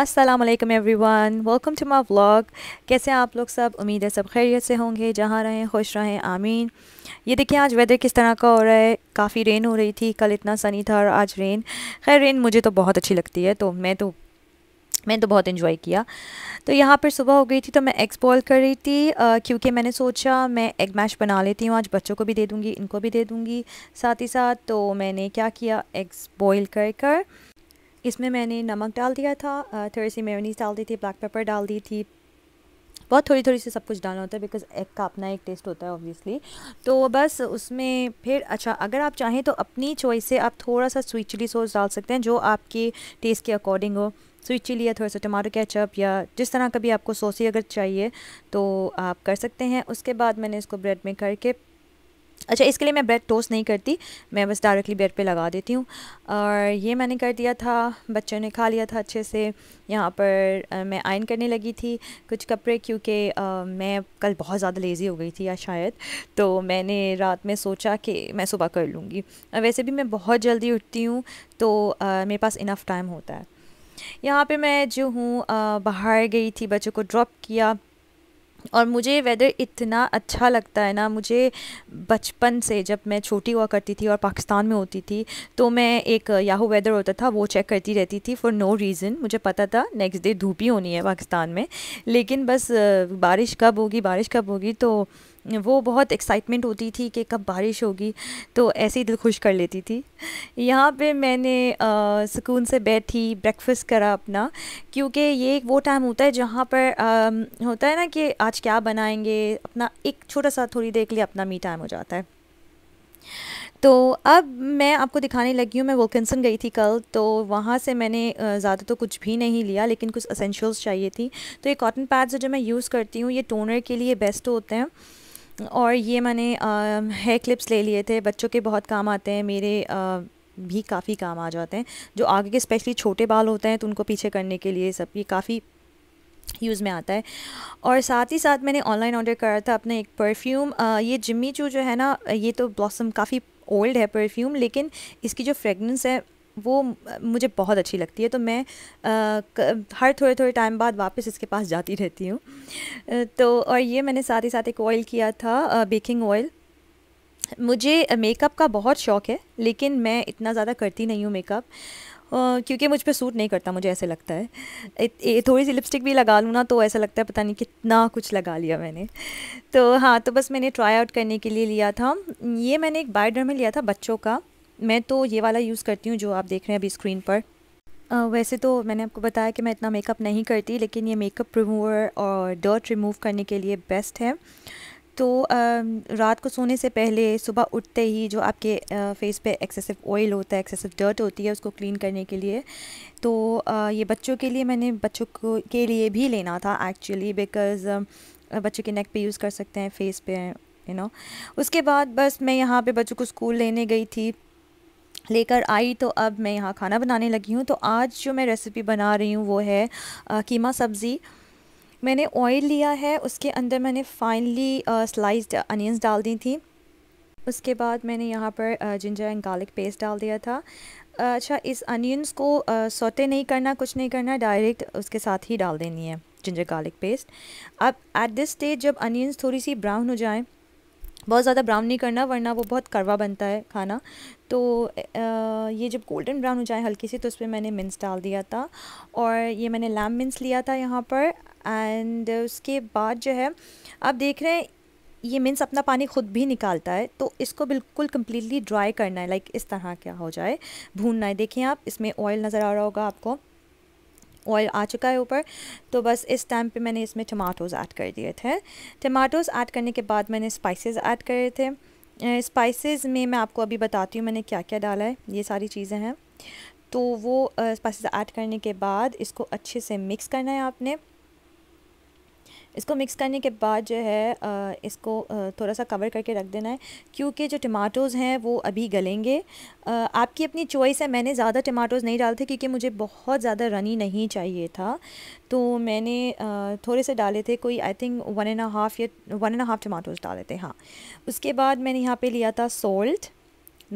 Aslam everyone welcome to my vlog कैसे हैं आप लोग सब उम्मीद है सब खैरियत से होंगे जहाँ रहें खुश रहें आमीन ये देखिए आज वेदर किस तरह का हो रहा है काफ़ी रेन हो रही थी कल इतना सनी था और आज रेन खैर रेन मुझे तो बहुत अच्छी लगती है तो मैं तो मैंने तो बहुत इन्जॉय किया तो यहाँ पर सुबह हो गई थी तो मैं एग्स बॉयल कर रही थी क्योंकि मैंने सोचा मैं एग मैश बना लेती हूँ आज बच्चों को भी दे दूँगी इनको भी दे दूँगी साथ ही साथ तो मैंने क्या किया एग्स बॉयल कर कर इसमें मैंने नमक डाल दिया था थोड़ी सी मेयोनीज डाल दी थी ब्लैक पेपर डाल दी थी बहुत थोड़ी थोड़ी सी सब कुछ डालना होता है बिकॉज एग का अपना एक टेस्ट होता है ऑब्वियसली तो बस उसमें फिर अच्छा अगर आप चाहें तो अपनी चॉइस से आप थोड़ा सा स्वीट चिली सॉस डाल सकते हैं जो आपके टेस्ट के अकॉर्डिंग हो स्वीट चिली या थोड़ा सा टमाटो केचप या जिस तरह का भी आपको सॉसी अगर चाहिए तो आप कर सकते हैं उसके बाद मैंने इसको ब्रेड में करके अच्छा इसके लिए मैं ब्रेड टोस्ट नहीं करती मैं बस डायरेक्टली ब्रेड पे लगा देती हूँ और ये मैंने कर दिया था बच्चों ने खा लिया था अच्छे से यहाँ पर आ, मैं आयन करने लगी थी कुछ कपड़े क्योंकि मैं कल बहुत ज़्यादा लेज़ी हो गई थी या शायद तो मैंने रात में सोचा कि मैं सुबह कर लूँगी वैसे भी मैं बहुत जल्दी उठती हूँ तो आ, मेरे पास इनफ टाइम होता है यहाँ पे मैं जो हूँ बाहर गई थी बच्चों को ड्रॉप किया और मुझे वेदर इतना अच्छा लगता है ना मुझे बचपन से जब मैं छोटी हुआ करती थी और पाकिस्तान में होती थी तो मैं एक याहू वेदर होता था वो चेक करती रहती थी फॉर नो रीज़न मुझे पता था नेक्स्ट डे धूप ही होनी है पाकिस्तान में लेकिन बस बारिश कब होगी बारिश कब होगी तो वो बहुत एक्साइटमेंट होती थी कि कब बारिश होगी तो ऐसे ही दिल खुश कर लेती थी यहाँ पे मैंने सुकून से बैठी ब्रेकफास्ट करा अपना क्योंकि ये वो टाइम होता है जहाँ पर आ, होता है ना कि आज क्या बनाएंगे अपना एक छोटा सा थोड़ी देर के लिए अपना मी टाइम हो जाता है तो अब मैं आपको दिखाने लगी हूँ मैं वोकिंसन गई थी कल तो वहाँ से मैंने ज़्यादा तो कुछ भी नहीं लिया लेकिन कुछ असेंशल्स चाहिए थी तो ये कॉटन पैड्स जो मैं यूज़ करती हूँ ये टोनर के लिए बेस्ट होते हैं और ये मैंने हेयर क्लिप्स ले लिए थे बच्चों के बहुत काम आते हैं मेरे आ, भी काफ़ी काम आ जाते हैं जो आगे के स्पेशली छोटे बाल होते हैं तो उनको पीछे करने के लिए सब ये काफ़ी यूज़ में आता है और साथ ही साथ मैंने ऑनलाइन ऑर्डर करा था अपना एक परफ्यूम ये जिम्मी चू जो है ना ये तो ब्लॉसम काफ़ी ओल्ड है परफ्यूम लेकिन इसकी जो फ्रेगनेंस है वो मुझे बहुत अच्छी लगती है तो मैं आ, हर थोड़े थोड़े टाइम बाद वापस इसके पास जाती रहती हूँ तो और ये मैंने साथ ही साथ एक ऑयल किया था बेकिंग ऑयल मुझे मेकअप का बहुत शौक़ है लेकिन मैं इतना ज़्यादा करती नहीं हूँ मेकअप क्योंकि मुझ पर सूट नहीं करता मुझे ऐसे लगता है ए, ए, थोड़ी सी लिपस्टिक भी लगा लूँ ना तो ऐसा लगता है पता नहीं कितना कुछ लगा लिया मैंने तो हाँ तो बस मैंने ट्राई आउट करने के लिए लिया था ये मैंने एक बायोडर में लिया था बच्चों का मैं तो ये वाला यूज़ करती हूँ जो आप देख रहे हैं अभी स्क्रीन पर आ, वैसे तो मैंने आपको बताया कि मैं इतना मेकअप नहीं करती लेकिन ये मेकअप रिमूवर और डर्ट रिमूव करने के लिए बेस्ट है तो आ, रात को सोने से पहले सुबह उठते ही जो आपके आ, फेस पे एक्सेसिव ऑयल होता है एक्सेसिव डर्ट होती है उसको क्लीन करने के लिए तो आ, ये बच्चों के लिए मैंने बच्चों को के लिए भी लेना था एक्चुअली बिकॉज़ बच्चों के नेक पे यूज़ कर सकते हैं फेस पे यू you नो know. उसके बाद बस मैं यहाँ पे बच्चों को स्कूल लेने गई थी लेकर आई तो अब मैं यहाँ खाना बनाने लगी हूँ तो आज जो मैं रेसिपी बना रही हूँ वो है आ, कीमा सब्ज़ी मैंने ऑयल लिया है उसके अंदर मैंने फाइनली स्लाइस्ड अनियंस डाल दी थी उसके बाद मैंने यहाँ पर जिंजर एंड गार्लिक पेस्ट डाल दिया था अच्छा इस अनियंस को सोते नहीं करना कुछ नहीं करना डायरेक्ट उसके साथ ही डाल देनी है जिंजर गार्लिक पेस्ट अब एट दिस स्टेज जब अनियंस थोड़ी सी ब्राउन हो जाएँ बहुत ज़्यादा ब्राउन नहीं करना वरना वो बहुत करवा बनता है खाना तो ये जब गोल्डन ब्राउन हो जाए हल्की सी तो उस पर मैंने मिन्स डाल दिया था और ये मैंने लैम मिन्स लिया था यहाँ पर एंड उसके बाद जो है आप देख रहे हैं ये मिन्स अपना पानी खुद भी निकालता है तो इसको बिल्कुल कम्प्लीटली ड्राई करना है लाइक इस तरह क्या हो जाए भूनना है देखें आप इसमें ऑयल नज़र आ रहा होगा आपको ऑयल आ चुका है ऊपर तो बस इस टाइम पे मैंने इसमें टमाटोज़ ऐड कर दिए थे टमाटोज़ ऐड करने के बाद मैंने स्पाइसेस ऐड करे थे स्पाइसेस में मैं आपको अभी बताती हूँ मैंने क्या क्या डाला है ये सारी चीज़ें हैं तो वो स्पाइसेस ऐड करने के बाद इसको अच्छे से मिक्स करना है आपने इसको मिक्स करने के बाद जो है इसको थोड़ा सा कवर करके रख देना है क्योंकि जो टमाटोज़ हैं वो अभी गलेंगे आपकी अपनी चॉइस है मैंने ज़्यादा टमाटोज़ नहीं डालते क्योंकि मुझे बहुत ज़्यादा रनी नहीं चाहिए था तो मैंने थोड़े से डाले थे कोई I think one and half या वन एंड हाफ़ टमाटोज़ डाले थे हाँ उसके बाद मैंने यहाँ पर लिया था सोल्ट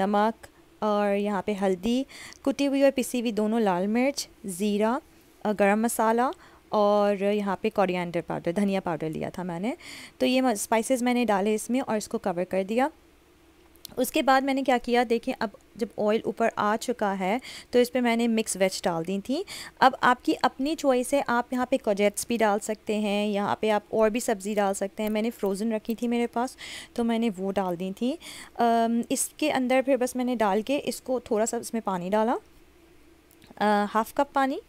नमक और यहाँ पे हल्दी कुटी हुई और पिसी हुई दोनों लाल मिर्च ज़ीरा गरम मसाला और यहाँ पे कॉरियंडर पाउडर धनिया पाउडर लिया था मैंने तो ये स्पाइसेस मैंने डाले इसमें और इसको कवर कर दिया उसके बाद मैंने क्या किया देखें अब जब ऑयल ऊपर आ चुका है तो इस पर मैंने मिक्स वेज डाल दी थी अब आपकी अपनी चॉइस है आप यहाँ पे कोजेट्स भी डाल सकते हैं यहाँ पे आप और भी सब्ज़ी डाल सकते हैं मैंने फ्रोज़न रखी थी मेरे पास तो मैंने वो डाल दी थी इसके अंदर फिर बस मैंने डाल के इसको थोड़ा सा इसमें पानी डाला हाफ़ कप पानी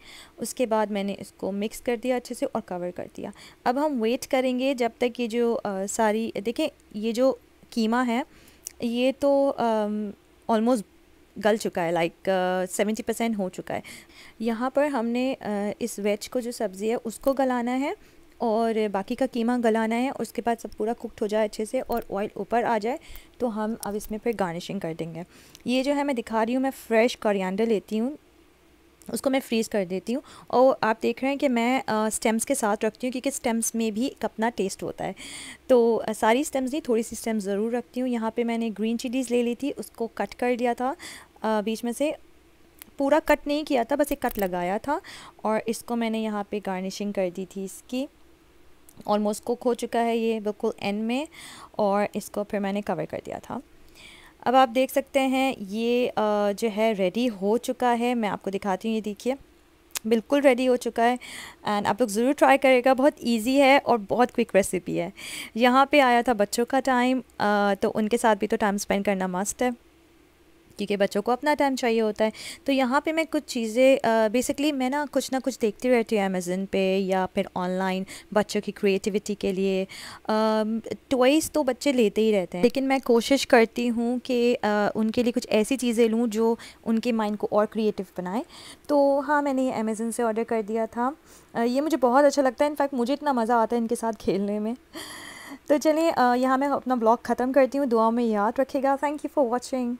उसके बाद मैंने इसको मिक्स कर दिया अच्छे से और कवर कर दिया अब हम वेट करेंगे जब तक ये जो आ, सारी देखें ये जो कीमा है ये तो ऑलमोस्ट गल चुका है लाइक सेवेंटी परसेंट हो चुका है यहाँ पर हमने आ, इस वेज को जो सब्ज़ी है उसको गलाना है और बाकी का कीमा गलाना है उसके बाद सब पूरा कुकड हो जाए अच्छे से और ऑयल ऊपर आ जाए तो हम अब इसमें फिर गार्निशिंग कर देंगे ये जो है मैं दिखा रही हूँ मैं फ़्रेश कोरिएंडर लेती हूँ उसको मैं फ्रीज़ कर देती हूँ और आप देख रहे हैं कि मैं स्टेम्स के साथ रखती हूँ क्योंकि स्टेम्स में भी एक अपना टेस्ट होता है तो आ, सारी स्टेम्स नहीं थोड़ी सी स्टेम्स ज़रूर रखती हूँ यहाँ पे मैंने ग्रीन चिलीज़ ले ली थी उसको कट कर लिया था आ, बीच में से पूरा कट नहीं किया था बस एक कट लगाया था और इसको मैंने यहाँ पर गार्निशिंग कर दी थी इसकी ऑलमोस्ट कुक हो चुका है ये बिल्कुल एंड में और इसको फिर मैंने कवर कर दिया था अब आप देख सकते हैं ये जो है रेडी हो चुका है मैं आपको दिखाती हूँ ये देखिए बिल्कुल रेडी हो चुका है एंड आप लोग ज़रूर ट्राई करेगा बहुत इजी है और बहुत क्विक रेसिपी है यहाँ पे आया था बच्चों का टाइम तो उनके साथ भी तो टाइम स्पेंड करना मस्ट है क्योंकि बच्चों को अपना टाइम चाहिए होता है तो यहाँ पे मैं कुछ चीज़ें बेसिकली मैं ना कुछ ना कुछ देखती रहती हूँ अमेज़न पे या फिर ऑनलाइन बच्चों की क्रिएटिविटी के लिए टॉयज़ तो बच्चे लेते ही रहते हैं लेकिन मैं कोशिश करती हूँ कि उनके लिए कुछ ऐसी चीज़ें लूँ जो उनके माइंड को और क्रिएटिव बनाए तो हाँ मैंने ये अमेज़न से ऑर्डर कर दिया था ये मुझे बहुत अच्छा लगता है इनफैक्ट मुझे इतना मज़ा आता है इनके साथ खेलने में तो चलिए यहाँ मैं अपना ब्लॉग ख़त्म करती हूँ दुआ में याद रखेगा थैंक यू फॉर वॉचिंग